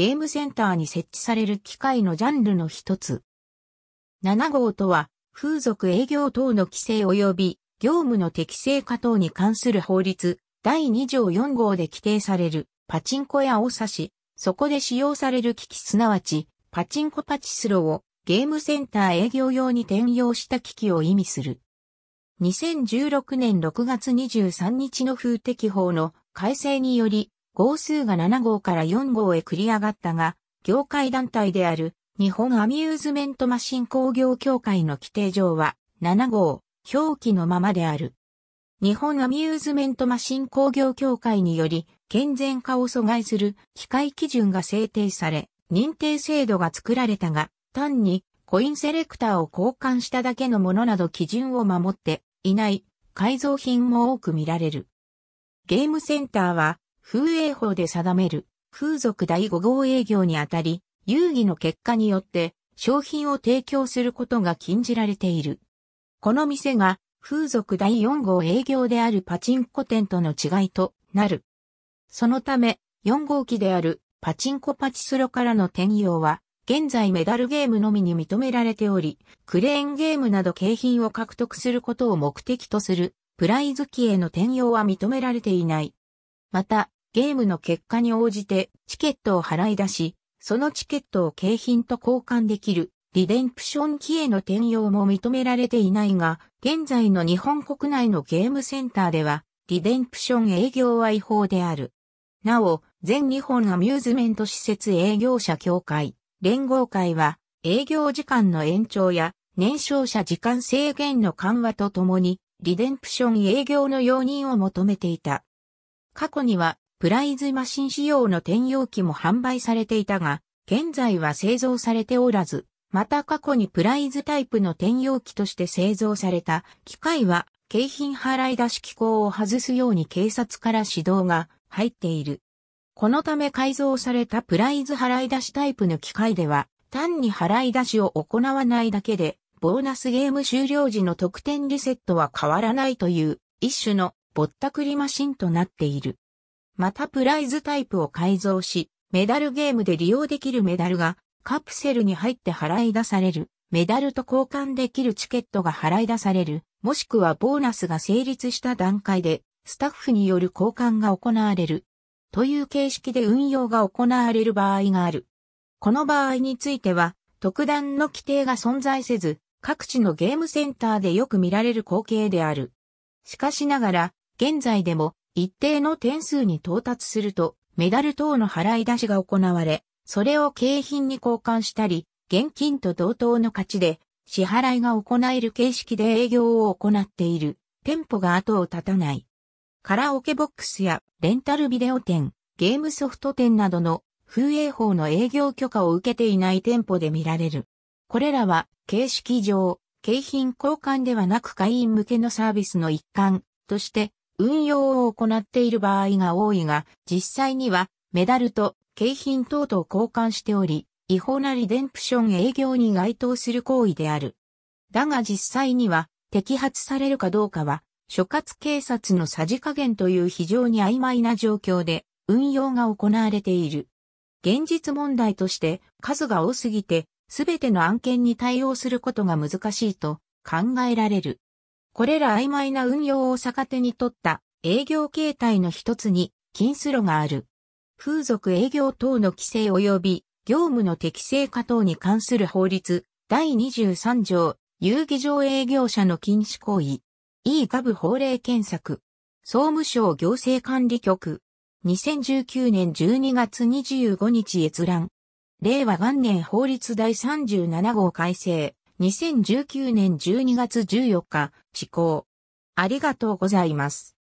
ゲームセンターに設置される機械のジャンルの一つ。7号とは、風俗営業等の規制及び業務の適正化等に関する法律第2条4号で規定されるパチンコ屋を指し、そこで使用される機器すなわちパチンコパチスロをゲームセンター営業用に転用した機器を意味する。2016年6月23日の風適法の改正により号数が7号から4号へ繰り上がったが、業界団体である日本アミューズメントマシン工業協会の規定上は7号表記のままである。日本アミューズメントマシン工業協会により健全化を阻害する機械基準が制定され、認定制度が作られたが、単にコインセレクターを交換しただけのものなど基準を守っていない改造品も多く見られる。ゲームセンターは風営法で定める風俗第5号営業にあたり、遊戯の結果によって商品を提供することが禁じられている。この店が風俗第4号営業であるパチンコ店との違いとなる。そのため、4号機であるパチンコパチスロからの転用は、現在メダルゲームのみに認められており、クレーンゲームなど景品を獲得することを目的とするプライズ機への転用は認められていない。また、ゲームの結果に応じてチケットを払い出し、そのチケットを景品と交換できるリデンプション機への転用も認められていないが、現在の日本国内のゲームセンターでは、リデンプション営業は違法である。なお、全日本アミューズメント施設営業者協会、連合会は、営業時間の延長や、年少者時間制限の緩和とともに、リデンプション営業の容認を求めていた。過去にはプライズマシン仕様の転用機も販売されていたが、現在は製造されておらず、また過去にプライズタイプの転用機として製造された機械は景品払い出し機構を外すように警察から指導が入っている。このため改造されたプライズ払い出しタイプの機械では、単に払い出しを行わないだけで、ボーナスゲーム終了時の得点リセットは変わらないという一種のぼったくりマシンとなっている。またプライズタイプを改造し、メダルゲームで利用できるメダルがカプセルに入って払い出される、メダルと交換できるチケットが払い出される、もしくはボーナスが成立した段階で、スタッフによる交換が行われる。という形式で運用が行われる場合がある。この場合については、特段の規定が存在せず、各地のゲームセンターでよく見られる光景である。しかしながら、現在でも一定の点数に到達すると、メダル等の払い出しが行われ、それを景品に交換したり、現金と同等の価値で、支払いが行える形式で営業を行っている。店舗が後を絶たない。カラオケボックスやレンタルビデオ店、ゲームソフト店などの風営法の営業許可を受けていない店舗で見られる。これらは形式上、景品交換ではなく会員向けのサービスの一環として運用を行っている場合が多いが、実際にはメダルと景品等と交換しており、違法なリデンプション営業に該当する行為である。だが実際には摘発されるかどうかは、所轄警察のさじ加減という非常に曖昧な状況で運用が行われている。現実問題として数が多すぎて、すべての案件に対応することが難しいと考えられる。これら曖昧な運用を逆手に取った営業形態の一つに金スロがある。風俗営業等の規制及び業務の適正化等に関する法律第23条遊技場営業者の禁止行為 E ガブ法令検索総務省行政管理局2019年12月25日閲覧令和元年法律第37号改正2019年12月14日、施行。ありがとうございます。